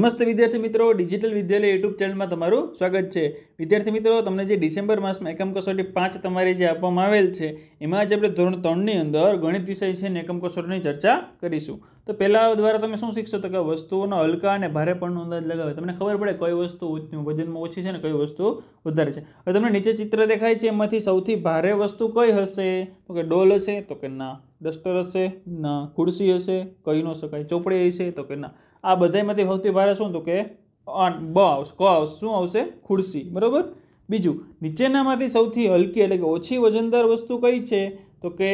નમસ્તે વિદ્યાર્થી મિત્રો ડિજિટલ વિદ્યાલય યુટ્યુબ ચેનલમાં તમારું સ્વાગત છે વિદ્યાર્થી મિત્રો તમને જે ડિસેમ્બર માસમાં એકમ કસોટી પાંચ તમારી જે આપવામાં આવેલ છે એમાં આજે આપણે ધોરણ ત્રણની અંદર ગણિત વિષય છે ને એકમ કસોટીની ચર્ચા કરીશું તો પહેલાં દ્વારા તમે શું શીખશો તો કે વસ્તુઓના હલકા અને ભારેપણનો અંદાજ લગાવે તમને ખબર પડે કઈ વસ્તુ વજનમાં ઓછી છે ને કઈ વસ્તુ વધારે છે હવે તમને નીચે ચિત્ર દેખાય છે એમાંથી સૌથી ભારે વસ્તુ કઈ હશે તો કે ડોલ હશે તો કે ના ડસ્ટર હશે ના ખુરશી હશે કહી ન શકાય ચોપડી હશે તો કે ના આ બધામાંથી સૌથી ભારે શું હતું કે બ આવશે ક આવશે શું આવશે ખુરશી બરાબર બીજું નીચેનામાંથી સૌથી હલકી એટલે કે ઓછી વજનદાર વસ્તુ કઈ છે તો કે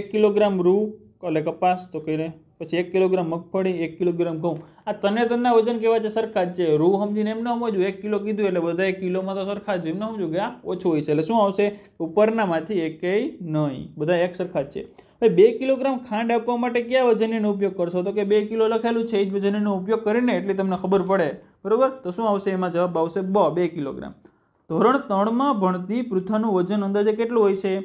એક કિલોગ્રામ રૂ એટલે કપાસ તો કે પછી એક કિલોગ્રામ મગફળી એક કિલોગ્રામ ઘઉં આ તને તનના વજન કહેવાય છે સરખા જ છે રૂ સમજીને એમ ન સમજવું એક કિલો કીધું એટલે બધા એક કિલોમાં તો સરખા જ એમ ન સમજવું કે આ ઓછું હોય છે એટલે શું આવશે ઉપરનામાંથી એકેય નહીં બધા એક સરખા જ છે હવે બે કિલોગ્રામ ખાંડ આપવા માટે કયા વજન એનો ઉપયોગ કરશો તો કે બે કિલો લખેલું છે એ જ વજનનો ઉપયોગ કરીને એટલે તમને ખબર પડે બરાબર તો શું આવશે એમાં જવાબ આવશે બ બે કિલોગ્રામ ધોરણ ત્રણમાં ભણતી પૃથ્વીનું વજન અંદાજે કેટલું હોય છે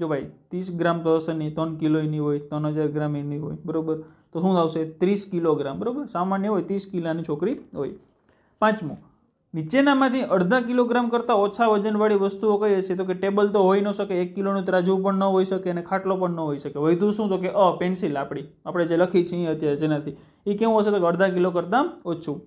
જો ભાઈ ત્રીસ ગ્રામ તો હશે નહીં ત્રણ કિલો એની હોય ત્રણ હજાર ગ્રામ એની હોય બરાબર તો શું આવશે ત્રીસ કિલોગ્રામ બરાબર સામાન્ય હોય ત્રીસ કિલાની છોકરી હોય પાંચમું નીચેનામાંથી અડધા કિલોગ્રામ કરતાં ઓછા વજનવાળી વસ્તુઓ કઈ હશે તો કે ટેબલ તો હોઈ ન શકે એક કિલોનું ત્રાજવું પણ ન હોઈ શકે અને ખાટલો પણ ન હોઈ શકે વધુ શું તો કે અ પેન્સિલ આપણી આપણે જે લખી છીએ અત્યારે જેનાથી એ કેવું હશે તો અડધા કિલો કરતાં ઓછું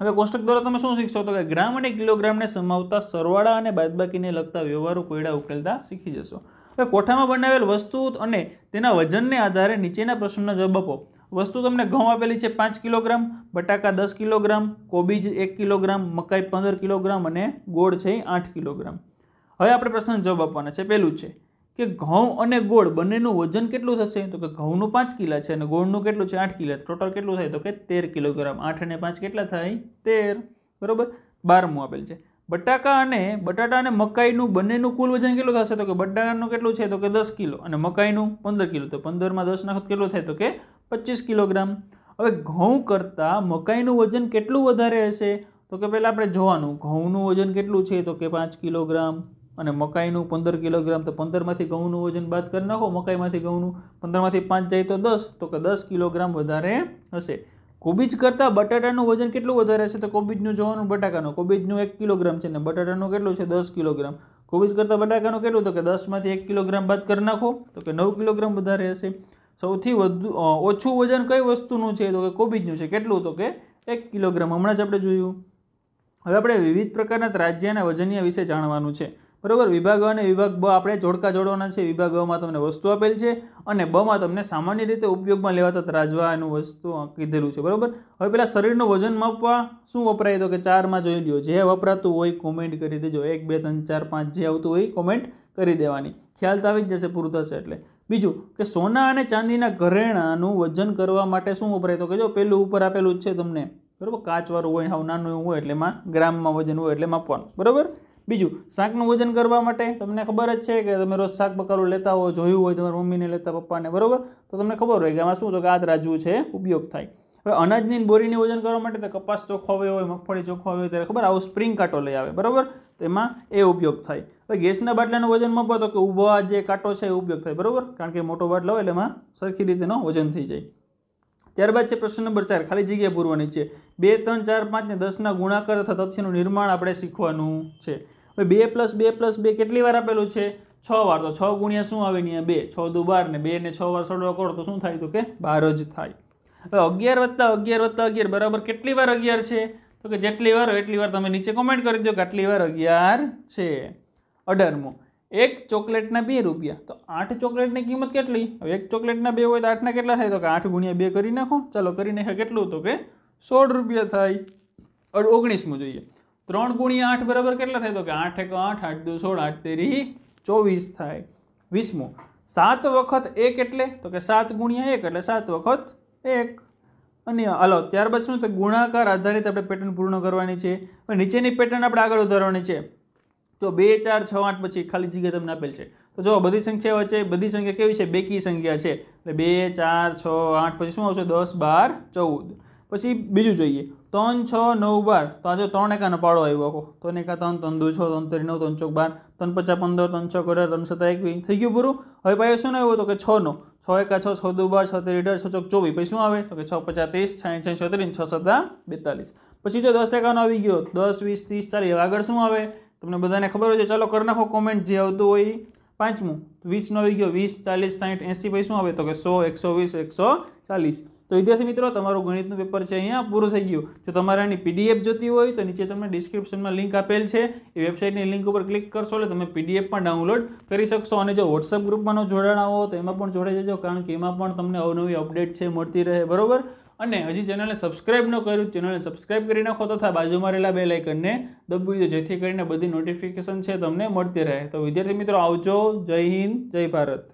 હવે કોષ્ટક દ્વારા તમે શું શીખશો તો કે ગ્રામ અને કિલોગ્રામને સમાવતા સરવાળા અને બાદબાકીને લગતા વ્યવહારો કોયડા ઉકેલતા શીખી જશો હવે કોઠામાં બનાવેલ વસ્તુ અને તેના વજનને આધારે નીચેના પ્રશ્નોના જવાબ આપો વસ્તુ તમને ઘઉં આપેલી છે પાંચ કિલોગ્રામ બટાકા દસ કિલોગ્રામ કોબીજ એક કિલોગ્રામ મકાઈ પંદર કિલોગ્રામ અને ગોળ છે આઠ કિલોગ્રામ હવે આપણે પ્રશ્ન જવાબ આપવાના છે પહેલું છે કે ઘઉં અને ગોળ બંનેનું વજન કેટલું થશે તો કે ઘઉંનું પાંચ કિલા છે અને ગોળનું કેટલું છે આઠ કિલો ટોટલ કેટલું થાય તો કે તેર કિલોગ્રામ આઠ અને પાંચ કેટલા થાય તેર બરાબર બારમું આપેલ છે બટાકા અને બટાટા અને મકાઈનું બંનેનું કુલ વજન કેટલું થશે તો કે બટાકાનું કેટલું છે તો કે દસ કિલો અને મકાઈનું પંદર કિલો તો પંદરમાં દસ નાખત કેટલું થાય તો કે પચીસ કિલોગ્રામ હવે ઘઉં કરતાં મકાઈનું વજન કેટલું વધારે હશે તો કે પહેલાં આપણે જોવાનું ઘઉંનું વજન કેટલું છે તો કે પાંચ કિલોગ્રામ અને મકાઈનું પંદર કિલોગ્રામ તો પંદરમાંથી ઘઉંનું વજન બાદ કરી નાખો મકાઈમાંથી ઘઉંનું પંદરમાંથી પાંચ જાય તો દસ તો કે દસ કિલોગ્રામ વધારે હશે કોબીજ કરતાં બટાટાનું વજન કેટલું વધારે હશે તો કોબીજનું જોવાનું બટાકાનું કોબીજનું એક કિલોગ્રામ છે ને બટાટાનું કેટલું છે દસ કિલોગ્રામ કોબીજ કરતાં બટાકાનું કેટલું તો કે દસમાંથી એક કિલોગ્રામ બાદ કરી નાખો તો કે નવ કિલોગ્રામ વધારે હશે સૌથી વધુ ઓછું વજન કઈ વસ્તુનું છે તો કે કોબીજનું છે કેટલું તો કે એક કિલોગ્રામ હમણાં જ આપણે જોયું હવે આપણે વિવિધ પ્રકારના ત્રાજ્યના વજનિયા વિશે જાણવાનું છે બરાબર વિભાગ અને વિભાગ બ આપણે જોડકા જોડવાના છે વિભાગ અમાં તમને વસ્તુ આપેલ છે અને બમાં તમને સામાન્ય રીતે ઉપયોગમાં લેવાતા ત્રાજવાનું વસ્તુ કીધેલું છે બરાબર હવે પેલા શરીરનું વજન માપવા શું વપરાય તો કે ચારમાં જોઈ લો જે વપરાતું હોય કોમેન્ટ કરી દેજો એક બે ત્રણ ચાર પાંચ જે આવતું હોય કોમેન્ટ કરી દેવાની ખ્યાલ તો આવી જ જશે પૂરું થશે એટલે બીજું કે સોના અને ચાંદીના ઘરેણાનું વજન કરવા માટે શું વપરાય તો કે જો પેલું ઉપર આપેલું જ છે તમને બરાબર કાચવાળું હોય સાવ નાનું હોય એટલે એમાં ગ્રામમાં વજન હોય એટલે માપવાનું બરાબર બીજું શાકનું વજન કરવા માટે તમને ખબર જ છે કે તમે રોજ શાક બકારું લેતા હો જોયું હોય તમારા મમ્મીને લેતા પપ્પાને બરાબર તો તમને ખબર હોય કે આમાં શું તો કે આ રાજુ છે ઉપયોગ થાય હવે અનાજની બોરીની વજન કરવા માટે તો કપાસ ચોખ્ખો આવ્યો હોય મગફળી ચોખ્ખો આવ્યો હોય ત્યારે ખબર આવો સ્પ્રિંગ કાંટો લઈ આવે બરાબર તેમાં એ ઉપયોગ થાય હવે ગેસના બાટલાનું વજન મપો તો કે ઊભો આ જે કાંટો છે એ ઉપયોગ થાય બરાબર કારણ કે મોટો બાટલો હોય એટલે એમાં સરખી રીતેનો વજન થઈ જાય ત્યારબાદ છે પ્રશ્ન નંબર ચાર ખાલી જગ્યા પૂરવાની છે બે ત્રણ ચાર પાંચ ને દસના ગુણાકાર તથા તથ્યનું નિર્માણ આપણે શીખવાનું છે હવે બે પ્લસ બે પ્લસ બે કેટલી વાર આપેલું છે છ વાર તો છ ગુણ્યા શું આવે અહીંયા બે છ દુ બાર ને બે ને છ વાર સરળો કરો તો શું થાય તો કે બાર જ થાય હવે અગિયાર વત્તા અગિયાર વત્તા અગિયાર બરાબર કેટલી વાર અગિયાર છે તો કે જેટલી વાર એટલી વાર તમે નીચે કોમેન્ટ કરી દો કેટલી વાર અગિયાર છે અઢારમો એક ચોકલેટના બે રૂપિયા તો આઠ ચોકલેટની કિંમત કેટલી હવે એક ચોકલેટના બે હોય તો આઠના કેટલા થાય તો કે આઠ ગુણ્યા બે કરી નાખો ચાલો કરી નાખે કેટલું તો કે સોળ રૂપિયા થાય ઓગણીસમું જોઈએ ત્રણ ગુણ્યા આઠ બરાબર કેટલા થાય તો કે આઠ એક આઠ આઠ દો સોળ આઠ તેરી ચોવીસ થાય વીસમું સાત વખત એક એટલે તો કે સાત ગુણ્યા એક એટલે સાત વખત એક અને હલો ત્યારબાદ શું તો ગુણાકાર આધારિત આપણે પેટર્ન પૂર્ણ કરવાની છે નીચેની પેટર્ન આપણે આગળ વધારવાની છે તો બે ચાર છ આઠ પછી ખાલી જગ્યા તમને આપેલ છે તો જો બધી સંખ્યા વચ્ચે બધી સંખ્યા કેવી છે બેકી સંખ્યા છે એટલે બે ચાર છ આઠ પછી શું આવશે દસ બાર ચૌદ પછી બીજું જોઈએ ત્રણ છ નવ બાર તો આજે ત્રણ એકાનો પાડો આવ્યો આખો ત્રણ એકા ત્રણ ત્રણ દુ છ ત્રણ ત્રણ નવ ત્રણ ચોક બાર ત્રણ પચાસ પંદર ત્રણ છ અઢાર ત્રણ સત્તા એકવીસ થઈ ગયું પૂરું હવે પાછું શું આવ્યું તો કે છ નો છ એકા છ છ દુ બાર છ તેર અઢાર છ ચોક ચોવીસ પછી શું આવે તો કે છ પચાસ ત્રીસ છાંઠ છ છત્રીસ છ સત્તા બેતાલીસ પછી જો દસ એકાનો આવી ગયો દસ વીસ ત્રીસ ચાલીસ હવે આગળ શું આવે તમને બધાને ખબર હોય છે ચાલો કરી નાખો કોમેન્ટ જે આવતું હોય પાંચમું વીસનો આવી ગયો વીસ ચાલીસ સાઠ એંસી પછી શું આવે તો કે સો એકસો વીસ એકસો ચાલીસ તો વિદ્યાર્થી મિત્રો તમારું ગણિતનું પેપર છે અહીંયા પૂરું થઈ ગયું જો તમારે આની પીડીએફ જોતી હોય તો નીચે તમને ડિસ્ક્રિપ્શનમાં લિંક આપેલ છે એ વેબસાઇટની લિંક ઉપર ક્લિક કરશો એટલે તમે પીડીએફ પણ ડાઉનલોડ કરી શકશો અને જો વોટ્સઅપ ગ્રુપમાં જોડાણ આવો તો એમાં પણ જોડાઈ જજો કારણ કે એમાં પણ તમને અવનવી અપડેટ છે મળતી રહે બરોબર અને હજી ચેનલને સબસ્ક્રાઇબ ન કર્યું ચેનલને સબસ્ક્રાઇબ કરી નાખો તથા બાજુમાં રહેલા બે લાઇકનને દબાવી દો જેથી કરીને બધી નોટિફિકેશન છે તમને મળતી રહે તો વિદ્યાર્થી મિત્રો આવજો જય હિન્દ જય ભારત